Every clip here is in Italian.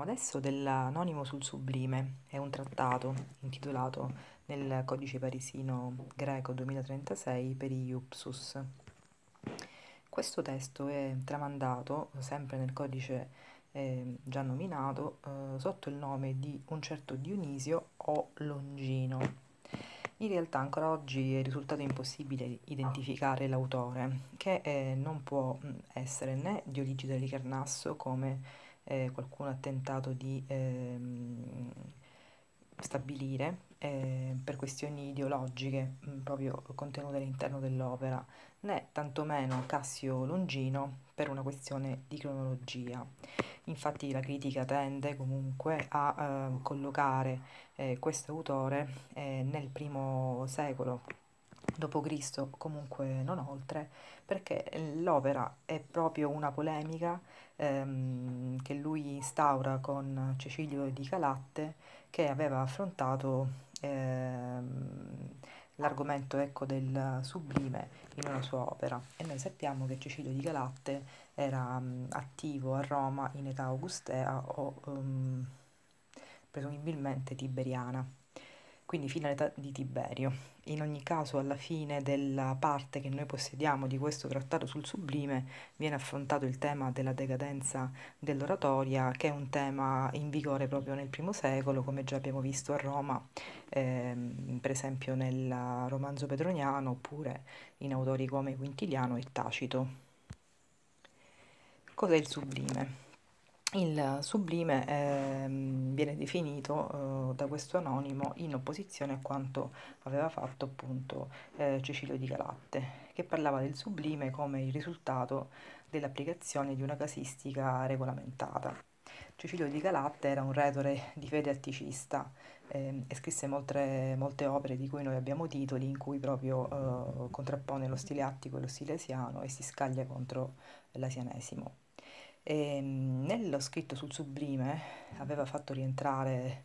Parliamo adesso dell'Anonimo sul Sublime, è un trattato intitolato nel codice parisino greco 2036 per Iupsus. Questo testo è tramandato sempre nel codice eh, già nominato eh, sotto il nome di un certo Dionisio o Longino. In realtà ancora oggi è risultato impossibile identificare l'autore, che eh, non può mm, essere né Dioligio di Carnasso come eh, qualcuno ha tentato di ehm, stabilire eh, per questioni ideologiche mh, mm, proprio contenute all'interno dell'opera, né tantomeno Cassio Longino per una questione di cronologia. Infatti la critica tende comunque a eh, collocare eh, questo autore eh, nel primo secolo dopo Cristo, comunque non oltre, perché l'opera è proprio una polemica ehm, che lui instaura con Cecilio di Calatte, che aveva affrontato ehm, l'argomento ecco, del sublime in una sua opera. E noi sappiamo che Cecilio di Calatte era mh, mm, attivo a Roma in età augustea o um, presumibilmente tiberiana quindi fino all'età di Tiberio. In ogni caso, alla fine della parte che noi possediamo di questo trattato sul sublime, viene affrontato il tema della decadenza dell'oratoria, che è un tema in vigore proprio nel primo secolo, come già abbiamo visto a Roma, ehm, per esempio nel romanzo petroniano, oppure in autori come Quintiliano e Tacito. Cos'è il sublime? il sublime eh, viene definito eh, da questo anonimo in opposizione a quanto aveva fatto appunto eh, Cecilio di Galatte, che parlava del sublime come il risultato dell'applicazione di una casistica regolamentata. Cecilio di Galatte era un retore di fede atticista ehm, e scrisse molte, molte, opere di cui noi abbiamo titoli in cui proprio eh, contrappone lo stile attico e lo stile asiano e si scaglia contro l'asianesimo. E ehm, nello scritto sul sublime aveva fatto rientrare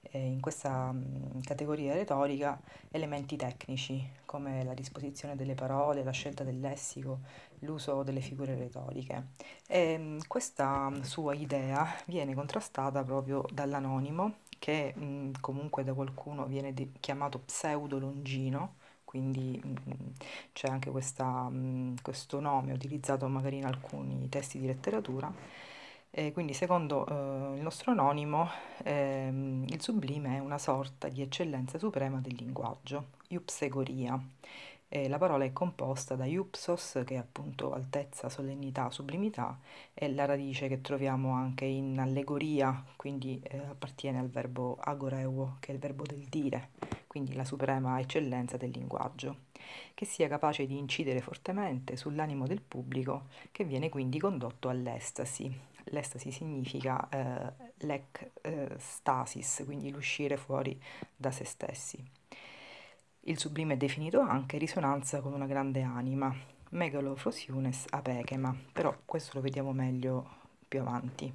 eh, in questa mm, categoria retorica elementi tecnici come la disposizione delle parole, la scelta del lessico, l'uso delle figure retoriche. E, ehm, questa mm, sua idea viene contrastata proprio dall'anonimo che mm, comunque da qualcuno viene chiamato pseudo-longino quindi mm, c'è anche questa, mm, questo nome utilizzato magari in alcuni testi di letteratura. E quindi secondo eh, il nostro anonimo ehm, il sublime è una sorta di eccellenza suprema del linguaggio, iupsegoria, eh, la parola è composta da iupsos, che è appunto altezza, solennità, sublimità, e la radice che troviamo anche in allegoria, quindi eh, appartiene al verbo agoreo, che è il verbo del dire, quindi la suprema eccellenza del linguaggio, che sia capace di incidere fortemente sull'animo del pubblico, che viene quindi condotto all'estasi. L'estasi significa eh, l'ecstasis, eh, quindi l'uscire fuori da se stessi. Il sublime è definito anche risonanza con una grande anima, megalofosiunes apechema, però questo lo vediamo meglio più avanti.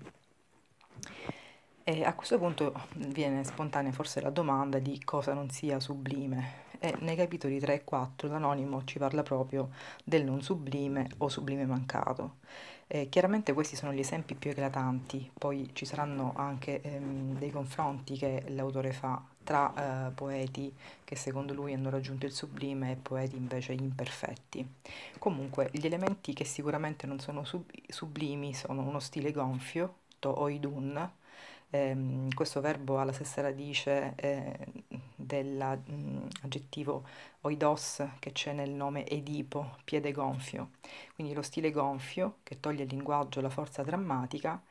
E a questo punto viene spontanea forse la domanda di cosa non sia sublime e nei capitoli 3 e 4 l'anonimo ci parla proprio del non sublime o sublime mancato. Eh, chiaramente questi sono gli esempi più eclatanti, poi ci saranno anche ehm, dei confronti che l'autore fa tra eh, poeti che secondo lui hanno raggiunto il sublime e poeti invece imperfetti. Comunque gli elementi che sicuramente non sono sub sublimi sono uno stile gonfio, to oidun, ehm, questo verbo ha la stessa radice eh, dell'aggettivo mm, oidos che c'è nel nome Edipo, piede gonfio, quindi lo stile gonfio che toglie al linguaggio la forza drammatica,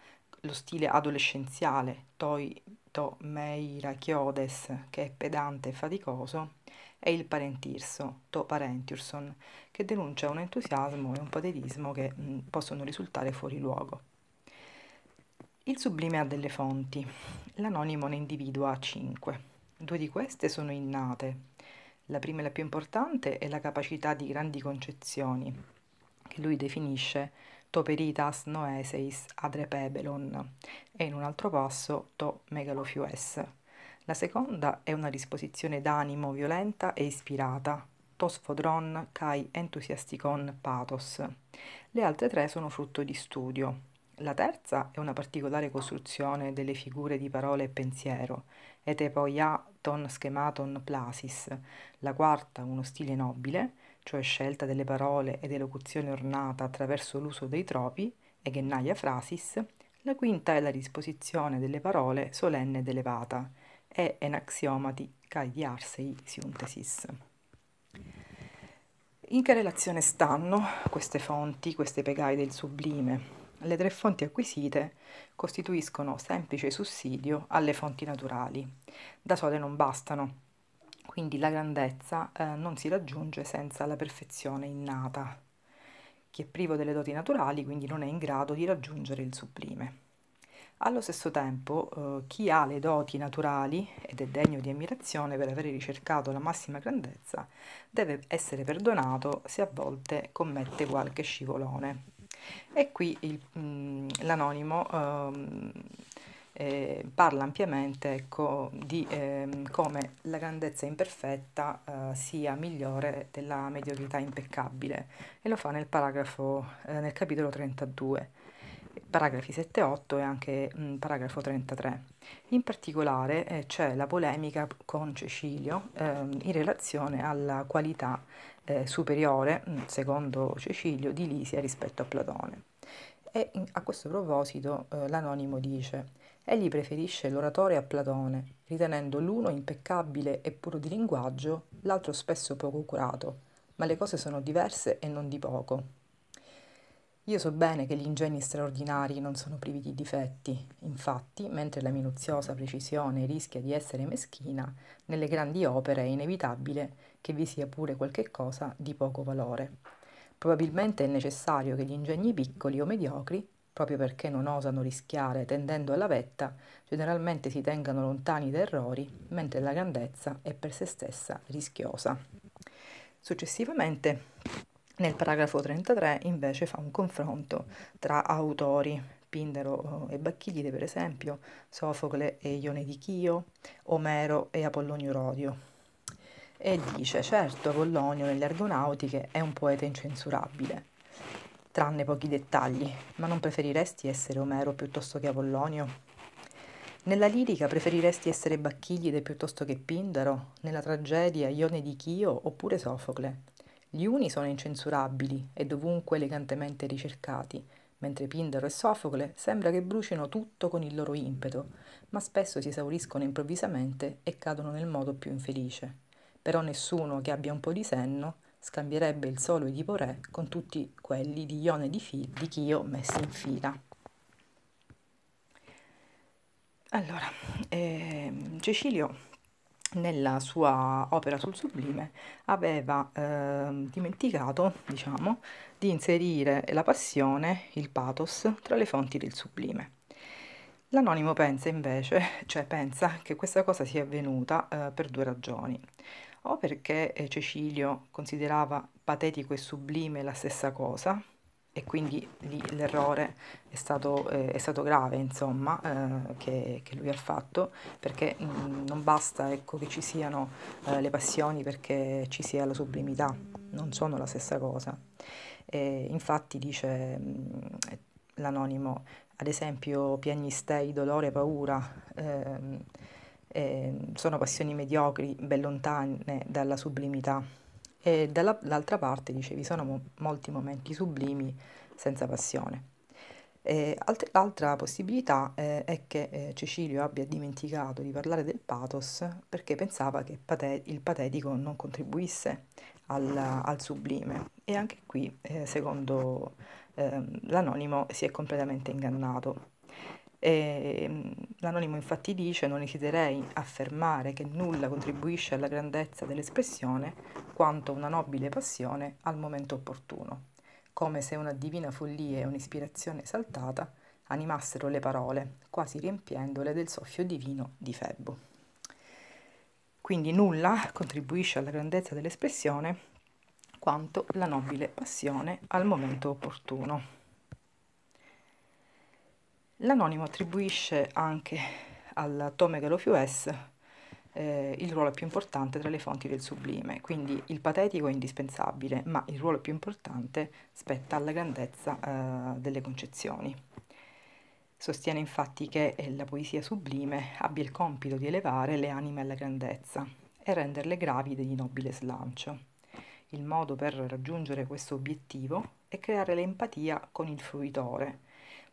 lo stile adolescenziale, toi detto Meira Chiodes, che è pedante e faticoso, e il parentirso, to parentiurson, che denuncia un entusiasmo e un patetismo che mh, mm, possono risultare fuori luogo. Il sublime ha delle fonti, l'anonimo ne individua cinque. Due di queste sono innate. La prima e la più importante è la capacità di grandi concezioni, che lui definisce toperitas noeseis adrepebelon e in un altro passo to megalofiues. La seconda è una disposizione d'animo violenta e ispirata, tosfodron kai entusiasticon pathos. Le altre tre sono frutto di studio. La terza è una particolare costruzione delle figure di parole e pensiero, ete poia ton schematon plasis. La quarta, uno stile nobile, cioè scelta delle parole ed elocuzione ornata attraverso l'uso dei tropi, e gennaia frasis, la quinta è la disposizione delle parole solenne ed elevata, e enaxiomati cai di arsei sintesis. In che relazione stanno queste fonti, queste pegai del sublime? Le tre fonti acquisite costituiscono semplice sussidio alle fonti naturali. Da sole non bastano, quindi la grandezza eh, non si raggiunge senza la perfezione innata, Chi è privo delle doti naturali, quindi non è in grado di raggiungere il sublime. Allo stesso tempo, eh, chi ha le doti naturali ed è degno di ammirazione per aver ricercato la massima grandezza, deve essere perdonato se a volte commette qualche scivolone. E qui mm, l'anonimo ehm, eh, parla ampiamente ecco, di ehm, come la grandezza imperfetta eh, sia migliore della mediocrità impeccabile e lo fa nel, paragrafo, eh, nel capitolo 32, paragrafi 7 8 e anche mh, mm, paragrafo 33. In particolare eh, c'è la polemica con Cecilio ehm, in relazione alla qualità eh, superiore, mm, secondo Cecilio, di Lisia rispetto a Platone. E a questo proposito eh, l'anonimo dice egli preferisce l'oratore a Platone, ritenendo l'uno impeccabile e puro di linguaggio, l'altro spesso poco curato, ma le cose sono diverse e non di poco. Io so bene che gli ingegni straordinari non sono privi di difetti, infatti, mentre la minuziosa precisione rischia di essere meschina, nelle grandi opere è inevitabile che vi sia pure qualche cosa di poco valore. Probabilmente è necessario che gli ingegni piccoli o mediocri proprio perché non osano rischiare tendendo alla vetta, generalmente si tengano lontani da errori, mentre la grandezza è per se stessa rischiosa. Successivamente, nel paragrafo 33, invece, fa un confronto tra autori, Pindaro eh, e Bacchilide, per esempio, Sofocle e Ione di Chio, Omero e Apollonio Rodio. E dice, certo, Apollonio nelle Argonautiche è un poeta incensurabile, tranne pochi dettagli, ma non preferiresti essere Omero piuttosto che Apollonio? Nella lirica preferiresti essere Bacchiglide piuttosto che Pindaro, nella tragedia Ione di Chio oppure Sofocle. Gli uni sono incensurabili e dovunque elegantemente ricercati, mentre Pindaro e Sofocle sembra che brucino tutto con il loro impeto, ma spesso si esauriscono improvvisamente e cadono nel modo più infelice. Però nessuno che abbia un po' di senno scambierebbe il solo Edipo Re con tutti quelli di Ione e di, Fi- di Chio messi in fila. Allora, eh, Cecilio nella sua opera sul sublime aveva eh, dimenticato, diciamo, di inserire la passione, il pathos, tra le fonti del sublime. L'anonimo pensa invece, cioè pensa che questa cosa sia avvenuta eh, per due ragioni o perché eh, Cecilio considerava patetico e sublime la stessa cosa e quindi lì l'errore è stato, eh, è stato grave insomma eh, che, che, lui ha fatto perché mh, mm, non basta ecco, che ci siano eh, le passioni perché ci sia la sublimità non sono la stessa cosa e, infatti dice mm, l'anonimo ad esempio piagnistei dolore paura ehm, eh, sono passioni mediocri, ben lontane dalla sublimità. E dall'altra parte, dicevi, sono mo- molti momenti sublimi senza passione. alt- l'altra possibilità eh, è che eh, Cecilio abbia dimenticato di parlare del pathos perché pensava che pate- il patetico non contribuisse al, al sublime. E anche qui, eh, secondo ehm, l'anonimo, si è completamente ingannato e ehm, l'anonimo infatti dice non esiterei affermare che nulla contribuisce alla grandezza dell'espressione quanto una nobile passione al momento opportuno, come se una divina follia e un'ispirazione esaltata animassero le parole, quasi riempiendole del soffio divino di Febbo. Quindi nulla contribuisce alla grandezza dell'espressione quanto la nobile passione al momento opportuno. L'anonimo attribuisce anche al Tomegalophius eh, il ruolo più importante tra le fonti del sublime, quindi il patetico è indispensabile, ma il ruolo più importante spetta alla grandezza eh, delle concezioni. Sostiene infatti che la poesia sublime abbia il compito di elevare le anime alla grandezza e renderle gravide di nobile slancio. Il modo per raggiungere questo obiettivo è creare l'empatia con il fruitore,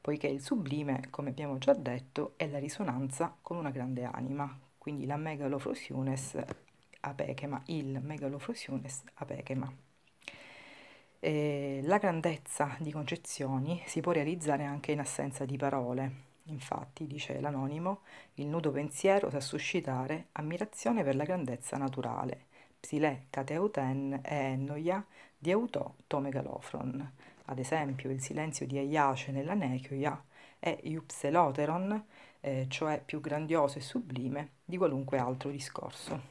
poiché il sublime, come abbiamo già detto, è la risonanza con una grande anima, quindi la megalofrosiones apechema, il megalofrosiones apechema. E la grandezza di concezioni si può realizzare anche in assenza di parole. Infatti, dice l'anonimo, il nudo pensiero sa suscitare ammirazione per la grandezza naturale. Psile cateuten e ennoia di to megalofron ad esempio il silenzio di Aiace nella Nechoia è iupseloteron, eh, cioè più grandioso e sublime di qualunque altro discorso.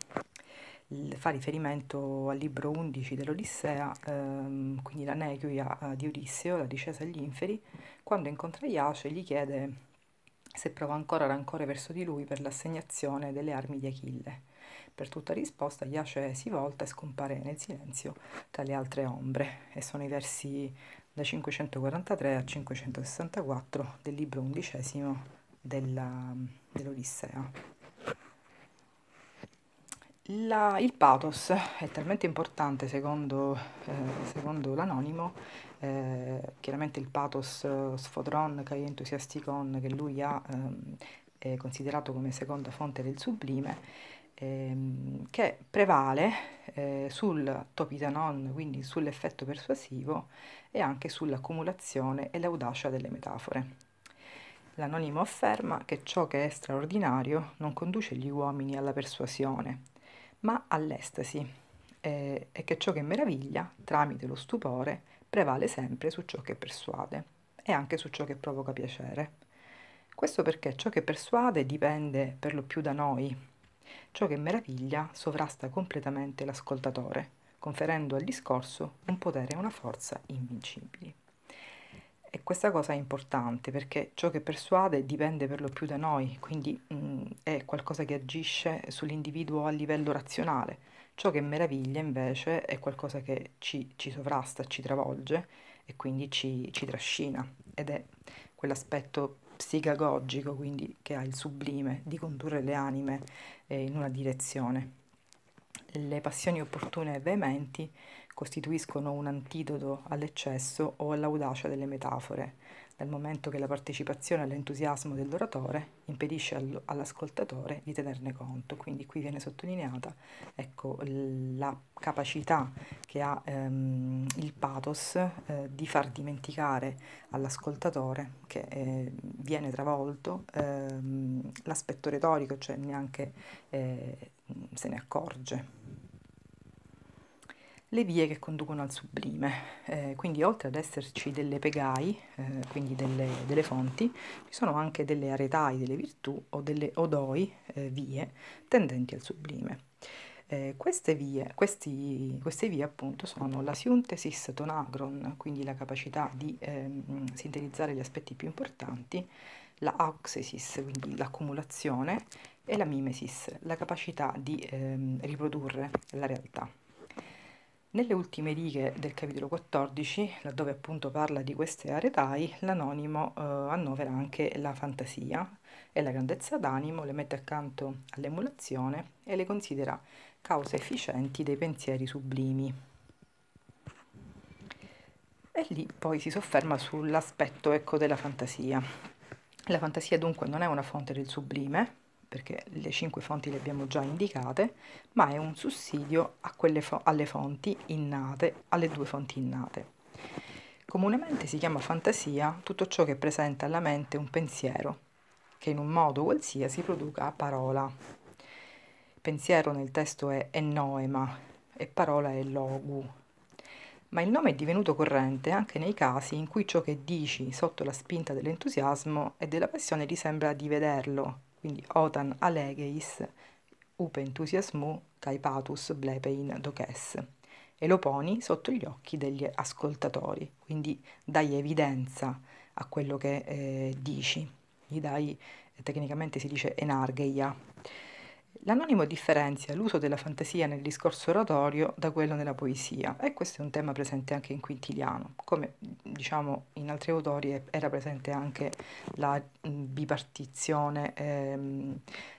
Il, fa riferimento al libro 11 dell'Odissea, ehm, quindi la Nechoia eh, di Odisseo, la discesa agli inferi, quando incontra Aiace gli chiede se prova ancora rancore verso di lui per l'assegnazione delle armi di Achille. Per tutta risposta Iace si volta e scompare nel silenzio tra le altre ombre e sono i versi da 543 a 564 del libro undicesimo dell'Odissea. Dell il pathos è talmente importante secondo, eh, secondo l'anonimo, eh, chiaramente il pathos eh, sfodron, kai entusiasticon, che lui ha eh, considerato come seconda fonte del sublime, ehm, che prevale eh, sul topitanon, quindi sull'effetto persuasivo e anche sull'accumulazione e l'audacia delle metafore. L'anonimo afferma che ciò che è straordinario non conduce gli uomini alla persuasione, ma all'estasi, eh, e che ciò che meraviglia, tramite lo stupore, prevale sempre su ciò che persuade e anche su ciò che provoca piacere. Questo perché ciò che persuade dipende per lo più da noi, Ciò che meraviglia sovrasta completamente l'ascoltatore, conferendo al discorso un potere e una forza invincibili. E questa cosa è importante perché ciò che persuade dipende per lo più da noi, quindi mh, mm, è qualcosa che agisce sull'individuo a livello razionale. Ciò che meraviglia invece è qualcosa che ci, ci sovrasta, ci travolge e quindi ci, ci trascina ed è quell'aspetto psicagogico, quindi che ha il sublime di condurre le anime eh, in una direzione. Le passioni opportune e veementi costituiscono un antidoto all'eccesso o all'audacia delle metafore dal momento che la partecipazione all'entusiasmo dell'oratore impedisce all'ascoltatore di tenerne conto. Quindi qui viene sottolineata ecco, la capacità che ha ehm, il pathos eh, di far dimenticare all'ascoltatore che eh, viene travolto ehm, l'aspetto retorico, cioè neanche eh, se ne accorge le vie che conducono al sublime. Eh, quindi oltre ad esserci delle pegai, eh, quindi delle, delle, fonti, ci sono anche delle aretai, delle virtù o delle odoi, eh, vie, tendenti al sublime. Eh, queste, vie, questi, queste vie appunto sono la synthesis tonagron, quindi la capacità di ehm, sintetizzare gli aspetti più importanti, la auxesis, quindi l'accumulazione, e la mimesis, la capacità di ehm, riprodurre la realtà. Nelle ultime righe del capitolo 14, laddove appunto parla di queste aretai, l'anonimo eh, annovera anche la fantasia e la grandezza d'animo, le mette accanto all'emulazione e le considera cause efficienti dei pensieri sublimi. E lì poi si sofferma sull'aspetto ecco, della fantasia. La fantasia dunque non è una fonte del sublime, perché le cinque fonti le abbiamo già indicate, ma è un sussidio fo alle fonti innate, alle due fonti innate. Comunemente si chiama fantasia tutto ciò che presenta alla mente un pensiero, che in un modo qualsiasi produca parola. Pensiero nel testo è ennoema e parola è logu. Ma il nome è divenuto corrente anche nei casi in cui ciò che dici sotto la spinta dell'entusiasmo e della passione ti sembra di vederlo, quindi otan alegeis upe entusiasmu caipatus blepein doches e lo poni sotto gli occhi degli ascoltatori, quindi dai evidenza a quello che eh, dici, gli dai, eh, tecnicamente si dice enargheia, L'anonimo differenzia l'uso della fantasia nel discorso oratorio da quello nella poesia e questo è un tema presente anche in Quintiliano, come diciamo in altri autori era presente anche la bipartizione ehm,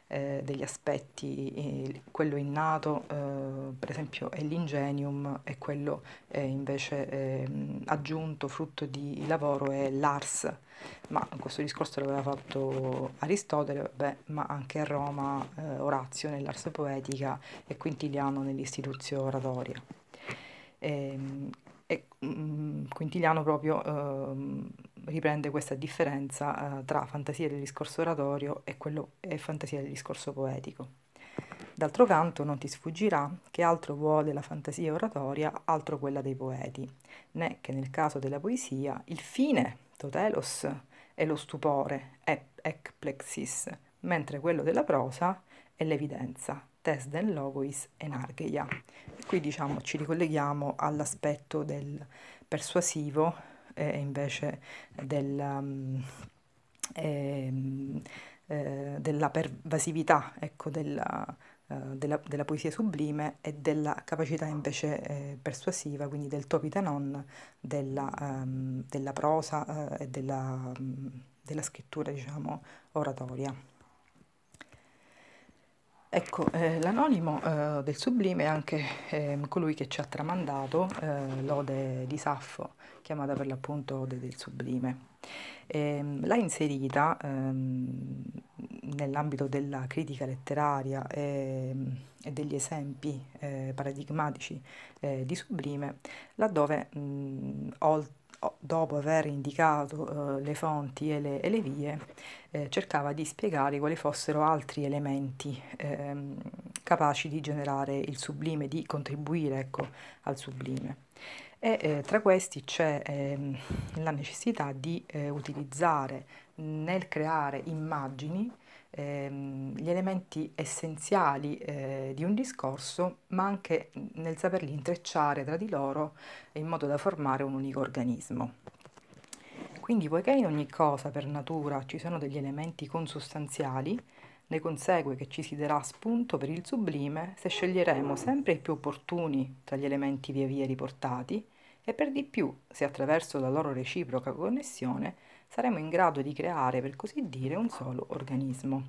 eh, degli aspetti, eh, quello innato eh, per esempio è l'ingenium e quello invece ehm, aggiunto, frutto di lavoro è l'ars, ma questo discorso l'aveva fatto Aristotele, beh, ma anche a Roma eh, Orazio nell'Arse Poetica e Quintiliano nell'Istituzio Oratoria. Ehm, e, e mm, mh, Quintiliano proprio eh, riprende questa differenza eh, tra fantasia del discorso oratorio e, quello, e fantasia del discorso poetico. D'altro canto non ti sfuggirà che altro vuole la fantasia oratoria, altro quella dei poeti, né che nel caso della poesia il fine tratto telos è lo stupore, ec plexis, mentre quello della prosa è l'evidenza, den logois enarcheia. Qui diciamo ci ricolleghiamo all'aspetto del persuasivo e eh, invece del, um, eh, eh, della pervasività, ecco, della, eh, della, della, poesia sublime e della capacità invece eh, persuasiva, quindi del topitanon, della, um, della prosa eh, e della, um, della scrittura, diciamo, oratoria. Ecco, eh, l'anonimo eh, del Sublime è anche eh, colui che ci ha tramandato eh, l'ode di Saffo, chiamata per l'appunto Ode del Sublime. Ehm, l'ha inserita ehm, nell'ambito della critica letteraria e, ehm, e degli esempi eh, paradigmatici eh, di Sublime, laddove, mh, oltre dopo aver indicato eh, le fonti e le, e le vie, eh, cercava di spiegare quali fossero altri elementi ehm, capaci di generare il sublime, di contribuire ecco, al sublime. E, eh, tra questi c'è ehm, la necessità di eh, utilizzare nel creare immagini ehm, gli elementi essenziali eh, di un discorso, ma anche nel saperli intrecciare tra di loro in modo da formare un unico organismo. Quindi, poiché in ogni cosa per natura ci sono degli elementi consustanziali, ne consegue che ci si darà spunto per il sublime se sceglieremo sempre i più opportuni tra gli elementi via via riportati e per di più se attraverso la loro reciproca connessione saremo in grado di creare, per così dire, un solo organismo.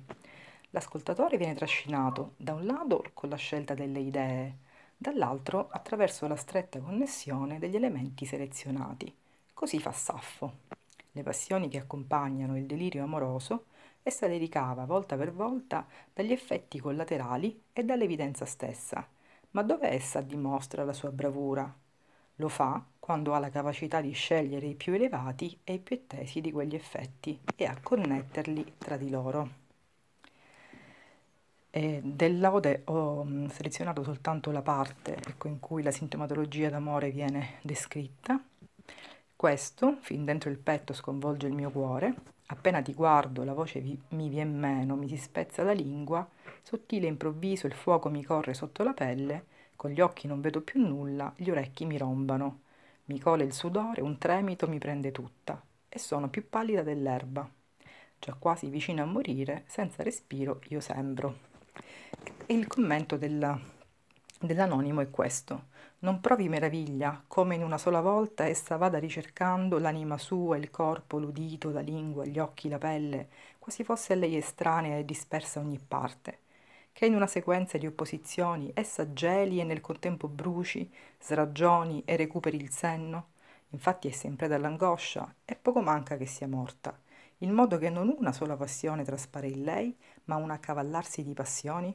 L'ascoltatore viene trascinato da un lato con la scelta delle idee, dall'altro attraverso la stretta connessione degli elementi selezionati. Così fa Saffo. Le passioni che accompagnano il delirio amoroso essa le ricava volta per volta dagli effetti collaterali e dall'evidenza stessa. Ma dove essa dimostra la sua bravura, lo fa quando ha la capacità di scegliere i più elevati e i più attesi di quegli effetti e a connetterli tra di loro. E dell'ode ho mm, selezionato soltanto la parte ecco, in cui la sintomatologia d'amore viene descritta. Questo, fin dentro il petto, sconvolge il mio cuore. Appena ti guardo, la voce vi, mi viene meno, mi si spezza la lingua, sottile e improvviso il fuoco mi corre sotto la pelle con gli occhi non vedo più nulla, gli orecchi mi rombano. Mi cola il sudore, un tremito mi prende tutta e sono più pallida dell'erba. Già quasi vicina a morire, senza respiro, io sembro. E il commento della, dell'anonimo è questo. Non provi meraviglia, come in una sola volta essa vada ricercando l'anima sua, il corpo, l'udito, la lingua, gli occhi, la pelle, quasi fosse a lei estranea e dispersa a ogni parte che in una sequenza di opposizioni essa geli e nel contempo bruci, sragioni e recuperi il senno? Infatti è sempre dall'angoscia e poco manca che sia morta, in modo che non una sola passione traspare in lei, ma un accavallarsi di passioni?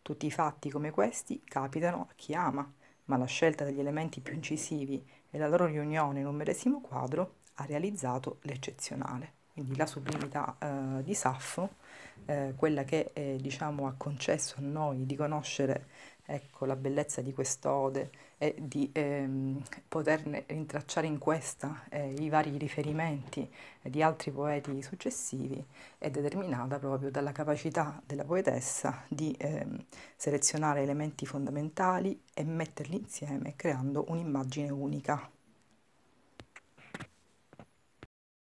Tutti i fatti come questi capitano a chi ama, ma la scelta degli elementi più incisivi e la loro riunione in un medesimo quadro ha realizzato l'eccezionale quindi la sublimità eh, di Saffo, eh, quella che eh, diciamo, ha concesso a noi di conoscere ecco, la bellezza di quest'ode e di ehm, poterne rintracciare in questa eh, i vari riferimenti eh, di altri poeti successivi, è determinata proprio dalla capacità della poetessa di ehm, selezionare elementi fondamentali e metterli insieme creando un'immagine unica.